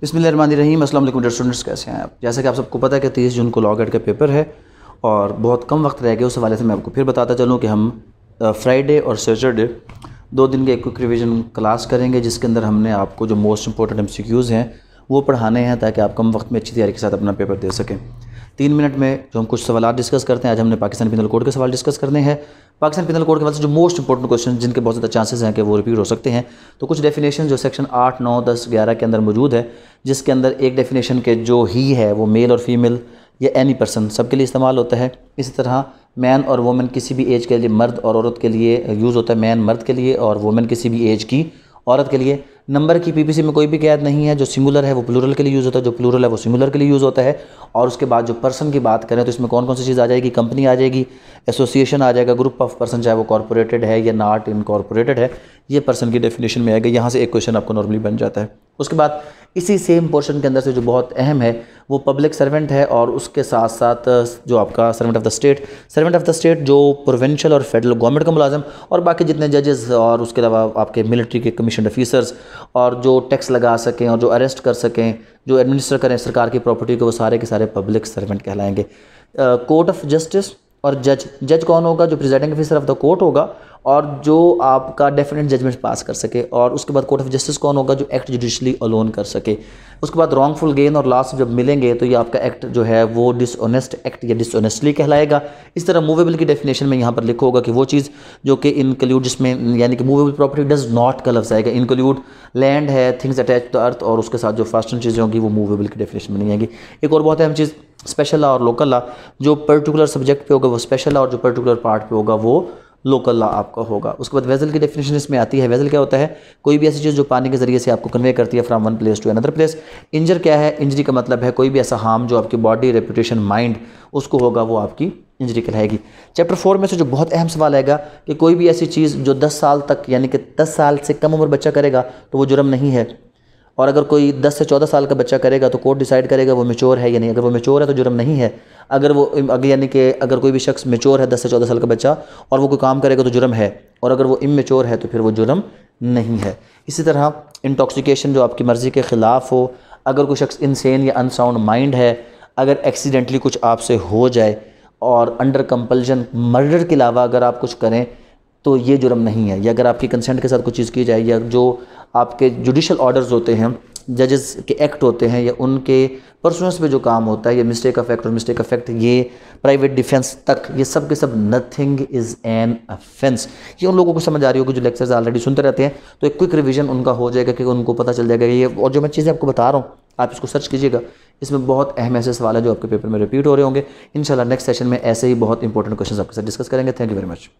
बिसमीम असल डर स्टूडेंट्स कैसे हैं आप जैसा कि आप सबको पता है कि तीस जून को लॉग गेट का पेपर है और बहुत कम वक्त रह गया उस हवाले से मैं आपको फिर बताता चलूँ कि हम फ्राइडे और सैटरडे दो दिन के एक क्विक रिविज़न क्लास करेंगे जिसके अंदर हमने आपको जो मोस्ट इंपॉर्टेंट एम हैं वो पढ़ाने हैं ताकि आप कम वक्त में अच्छी तैयारी के साथ अपना पेपर दे सकें तीन मिनट में जो हम कुछ सवाल डिस्कस करते हैं आज हमने पाकिस्तान पिनल कोड के सवाल डिस्कस करने हैं पाकिस्तान पिनल कोड के वाले जो मोस्ट इंपॉर्टेंट क्वेश्चन जिनके बहुत ज़्यादा चांसेस हैं कि वो रिपीट हो सकते हैं तो कुछ डेफिनेशन जो सेक्शन आठ नौ दस ग्यारह के अंदर मौजूद है जिसके अंदर एक डेफिनेशन के जो ही है वो मेल और फीमेल या एनी पर्सन सबके लिए इस्तेमाल होता है इसी तरह मैन और वोमेन किसी भी एज के लिए मर्द और औरत के लिए यूज़ होता है मैन मर्द के लिए और वोमेन किसी भी एज की औरत के लिए नंबर की पीपीसी में कोई भी कैद नहीं है जो सिमुलर है वो प्लूरल के लिए यूज़ होता है जो प्लूरल है वो सिमुलर के लिए यूज़ होता है और उसके बाद जो पर्सन की बात करें तो इसमें कौन कौन सी चीज़ आ जाएगी कंपनी आ जाएगी एसोसिएशन आ जाएगा ग्रुप ऑफ पर्सन चाहे वो कॉरपोरेटेड है या नॉट इनकॉरपोरेटेड है ये पर्सन की डेफिनेशन में आएगा यहाँ से एक क्वेश्चन आपको नॉर्मली बन जाता है उसके बाद इसी सेम पोर्शन के अंदर से जो बहुत अहम है वो पब्लिक सर्वेंट है और उसके साथ साथ जो आपका servant of the state servant of the state जो प्रोवेंशल और फेडरल गवर्नमेंट का मुलाजम और बाकी जितने जजेस और उसके अलावा आपके मिलिट्री के कमीशन ऑफिसर्स और जो टैक्स लगा सकें और जो अरेस्ट कर सकें जो एडमिनिस्टर करें सरकार की प्रॉपर्टी को वो सारे के सारे पब्लिक सर्वेंट कहलाएंगे कोर्ट ऑफ जस्टिस और जज जज कौन होगा जो presiding officer of the court होगा और जो आपका डेफिनेट जजमेंट पास कर सके और उसके बाद कोर्ट ऑफ जस्टिस कौन होगा जो एक्ट जुडिशली अलोन कर सके उसके बाद रॉन्गफुल गेन और लास्ट जब मिलेंगे तो ये आपका एक्ट जो है वो डिसऑनेस्ट एक्ट या डिसऑनेस्टली कहलाएगा इस तरह मूवेबल की डेफिनेशन में यहाँ पर लिखा होगा कि वो चीज़ जो कि इंक्लूड जिसमें यानी कि मूवेबल प्रॉपर्टी डज नॉट का लफ्ज़ आएगा इंक्लूड लैंड है थिंग्स अटैच टू अर्थ और उसके साथ जो फर्स्ट चीज़ें होंगी वो मूवेबल की डेफिनेशन में नहीं आएंगी एक और बहुत अहम चीज़ स्पेशल ला और लोकल ला जो पर्टिकुलर सब्जेक्ट पे होगा वो स्पेशल ला और जो पर्टिकुलर पार्ट पे होगा वो लोकल ला आपका होगा उसके बाद वेजल की डेफिनेशन इसमें आती है वेजल क्या होता है कोई भी ऐसी चीज़ जो पानी के जरिए से आपको कन्वे करती है from one place to another place injure क्या है इंजरी का मतलब है कोई भी ऐसा हार्म जो आपकी बॉडी रेपुटेशन माइंड उसको होगा वो आपकी इंजरी कहलाएगी चैप्टर फोर में से जो बहुत अहम सवाल आएगा कि कोई भी ऐसी चीज़ जो दस साल तक यानी कि दस साल से कम उम्र बच्चा करेगा तो वो जुर्म नहीं है और अगर कोई 10 से 14 साल का बच्चा करेगा तो कोर्ट डिसाइड करेगा वो मेच्योर है या नहीं अगर वो मेच्योर है तो जुर्म नहीं है अगर वो अगर यानी कि अगर कोई भी शख्स मेच्योर है 10 से 14 साल का बच्चा और वो कोई काम करेगा तो जुर्म है और अगर वो इमेच्योर है तो फिर वो जुर्म नहीं है इसी तरह इंटॉक्सिकेशन जो आपकी मर्ज़ी के ख़िलाफ़ हो अगर कोई शख्स इनसेन या अनसाउंड माइंड है अगर एक्सीडेंटली कुछ आपसे हो जाए और अंडर कंपल्जन मर्डर के अलावा अगर आप कुछ करें तो ये जुर्म नहीं है या अगर आपकी कंसेंट के साथ कुछ चीज़ की जाए या जो आपके जुडिशल ऑर्डर्स होते हैं जजेस के एक्ट होते हैं या उनके परसुएंस पे जो काम होता है ये मिस्टेक अफेक्ट और मिस्टेक अफेक्ट ये प्राइवेट डिफेंस तक ये सब के सब नथिंग इज़ एन अफेंस ये उन लोगों को समझ आ रही होगी जो लेक्चर्स ऑलरेडी सुनते रहते हैं तो एक क्विक रिविजन उनका हो जाएगा कि उनको पता चल जाएगा ये और जो मैं चीज़ें आपको बता रहा हूँ आप इसको सर्च कीजिएगा इसमें बहुत अहम ऐसे सवाल है जो आपके पेपर में रिपीट हो रहे होंगे इन नेक्स्ट सेशन में ऐसे ही बहुत इंपॉर्टेंट क्वेश्चन आपके साथ डिस्कस करेंगे थैंक यू वेरी मच